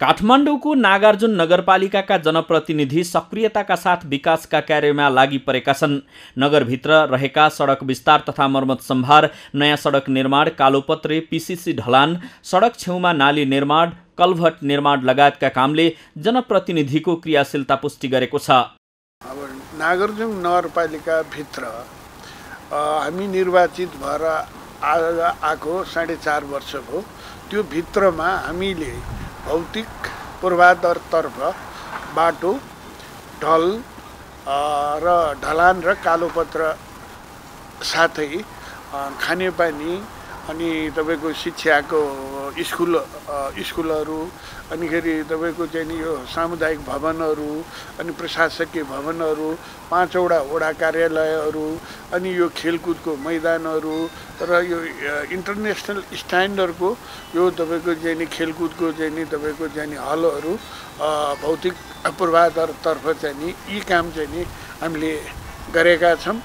काठमाडौँको नागार्जुन नगरपालिकाका जनप्रतिनिधि सक्रियताका साथ विकासका कार्यमा लागि परेका छन् नगरभित्र रहेका सडक विस्तार तथा मर्मत सम्भार नयाँ सडक निर्माण कालोपत्रे पिसिसी ढलान सडक छेउमा नाली निर्माण कलभट निर्माण लगायतका कामले जनप्रतिनिधिको क्रियाशीलता पुष्टि गरेको छ अब नागार्जुन नगरपालिकाभित्र हामी निर्वाचित भएर आएको साढे चार वर्षको त्यो भित्रमा हामीले भौतिक पूर्वाधारतर्फ बाटो ढल र ढलान र कालोपत्र साथै खानेपानी अनि तपाईँको शिक्षाको स्कुल स्कुलहरू अनिखेरि तपाईँको चाहिँ नि यो सामुदायिक भवनहरू अनि प्रशासकीय भवनहरू पाँचवटा वडा कार्यालयहरू अनि यो खेलकुदको मैदानहरू र यो इन्टरनेसनल स्ट्यान्डर्डको यो तपाईँको चाहिँ नि खेलकुदको चाहिँ नि तपाईँको चाहिँ नि हलहरू भौतिक पूर्वाधारतर्फ चाहिँ नि यी काम चाहिँ नि हामीले गरेका छौँ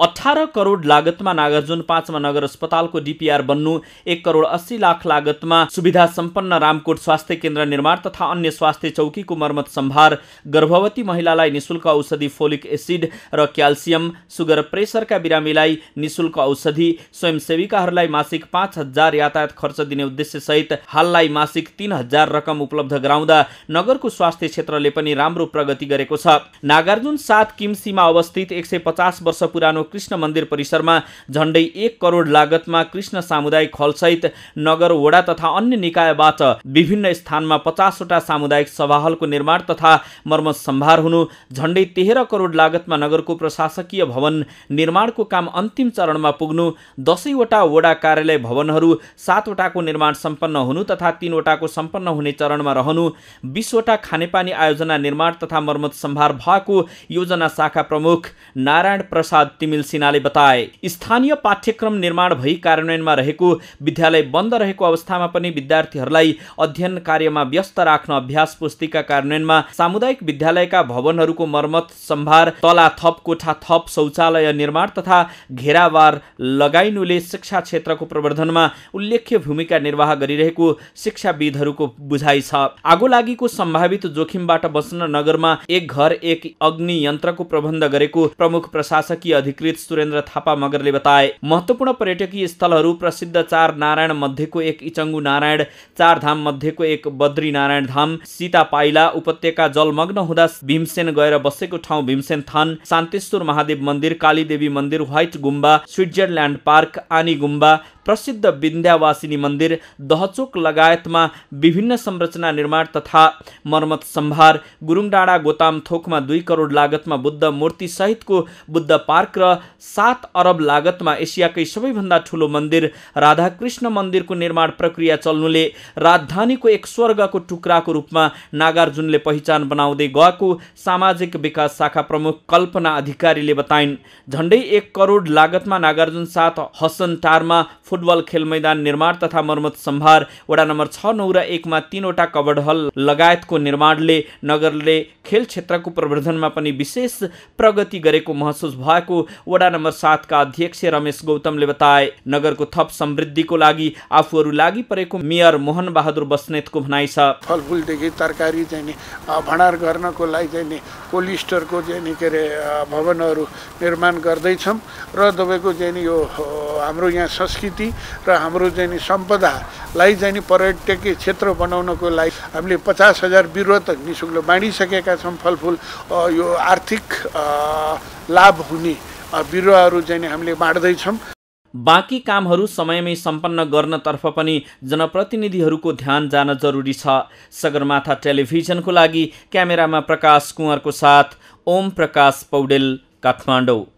अठार करोड लागतमा नागार्जुन पाँचमा नगर अस्पतालको डिपिआर बन्नु एक करोड अस्सी लाख लागतमा सुविधा सम्पन्न रामकोट स्वास्थ्य केन्द्र निर्माण तथा अन्य स्वास्थ्य चौकीको मर्मत सम्भार गर्भवती महिलालाई निशुल्क औषधि फोलिक एसिड र क्याल्सियम सुगर प्रेसरका बिरामीलाई निशुल्क औषधि स्वयंसेविकाहरूलाई मासिक पाँच हजार यातायात खर्च दिने उद्देश्यसहित हाललाई मासिक तीन हजार रकम उपलब्ध गराउँदा नगरको स्वास्थ्य क्षेत्रले पनि राम्रो प्रगति गरेको छ नागार्जुन सात किम्सीमा अवस्थित एक सय पचास वर्ष पुरानो सानो कृष्ण मन्दिर परिसरमा झण्डै एक करोड लागतमा कृष्ण सामुदायिक हलसहित नगर वडा तथा अन्य निकायबाट विभिन्न स्थानमा पचासवटा सामुदायिक सभाहलको निर्माण तथा मर्मत सम्भार हुनु झण्डै तेह्र करोड लागतमा नगरको प्रशासकीय भवन निर्माणको काम अन्तिम चरणमा पुग्नु दसैँवटा वडा कार्यालय भवनहरू सातवटाको निर्माण सम्पन्न हुनु तथा तिनवटाको सम्पन्न हुने चरणमा रहनु बिसवटा खानेपानी आयोजना निर्माण तथा मर्मत सम्भार भएको योजना शाखा प्रमुख नारायण प्रसाद तिमी सुनिल सिन्हाले बताए स्थानीय पाठ्यक्रम निर्माण भई कार्यान्वयनमा रहेको विद्यालय बन्द रहेको अवस्थामा पनि विद्यार्थीहरूलाई अध्ययन कार्यमा व्यस्त राख्न अभ्यास पुस्तिका कार्यान्वयनमा सामुदायिक विद्यालयका भवनहरूको मर्मत सम्भार तला थप कोठा थप शौचालय निर्माण तथा घेरावार लगाइनुले शिक्षा क्षेत्रको प्रवर्धनमा उल्लेख्य भूमिका निर्वाह गरिरहेको शिक्षाविदहरूको बुझाइ छ आगो लागिको सम्भावित जोखिमबाट बस्न नगरमा एक घर एक अग्नि यन्त्रको प्रबन्ध गरेको प्रमुख प्रशासकीय अधिकारी अधिकृत सुरेन्द्र थापा मगरले बताए महत्वपूर्ण पर्यटकीय स्थलहरू प्रसिद्ध चार नारायण मध्येको एक इचङ्गु नारायण चार धाम मध्येको एक बद्री नारायण धाम सीता पाइला उपत्यका जलमग्न हुँदा भीमसेन गएर बसेको ठाउँ भीमसेन थान शान्तेश्वर महादेव मन्दिर कालीदेवी मन्दिर व्हाइट गुम्बा स्विजरल्यान्ड पार्क आनी गुम्बा प्रसिद्ध विन्ध्यावासिनी मन्दिर दहचोक लगायतमा विभिन्न संरचना निर्माण तथा मर्मत सम्भार गुरुङ डाँडा थोकमा दुई करोड लागतमा बुद्ध मूर्ति सहितको बुद्ध पार्क र सात अरब लागतमा एसियाकै सबैभन्दा ठुलो मन्दिर राधाकृष्ण मन्दिरको निर्माण प्रक्रिया चल्नुले राजधानीको एक स्वर्गको टुक्राको रूपमा नागार्जुनले पहिचान बनाउँदै गएको सामाजिक विकास शाखा प्रमुख कल्पना अधिकारीले बताइन् झन्डै एक करोड लागतमा नागार्जुन साथ हसन टारमा फुटबल खेल मैदान निर्माण तथा मर्मत सम्भार वडा नम्बर छ नौ र एकमा तिनवटा कबड हल लगायतको निर्माणले नगरले खेल क्षेत्रको प्रवर्धनमा पनि विशेष प्रगति गरेको महसुस भएको वडा नम्बर सातका अध्यक्ष रमेश गौतमले बताए नगरको थप समृद्धिको लागि आफूहरू लागि परेको मेयर मोहन बहादुर बस्नेतको भनाइ छ फलफुलदेखि तरकारी चाहिँ नि भण्डार गर्नको लागि चाहिँ कोल्ड स्टोरको चाहिँ के अरे भवनहरू निर्माण गर्दैछौँ र तपाईँको चाहिँ नि यो हाम्रो यहाँ संस्कृति संस्कृति र हाम्रो चाहिँ नि सम्पदालाई चाहिँ नि पर्यटकीय क्षेत्र बनाउनको लागि हामीले पचास हजार बिरुवा त निशुल्क बाँडिसकेका छौँ फलफुल यो आर्थिक लाभ हुने बिरुवाहरू चाहिँ हामीले बाँड्दैछौँ बाँकी कामहरू समयमै सम्पन्न गर्नतर्फ पनि जनप्रतिनिधिहरूको ध्यान जान जरुरी छ सगरमाथा टेलिभिजनको लागि क्यामेरामा प्रकाश कुँवरको साथ ओम प्रकाश पौडेल काठमाडौँ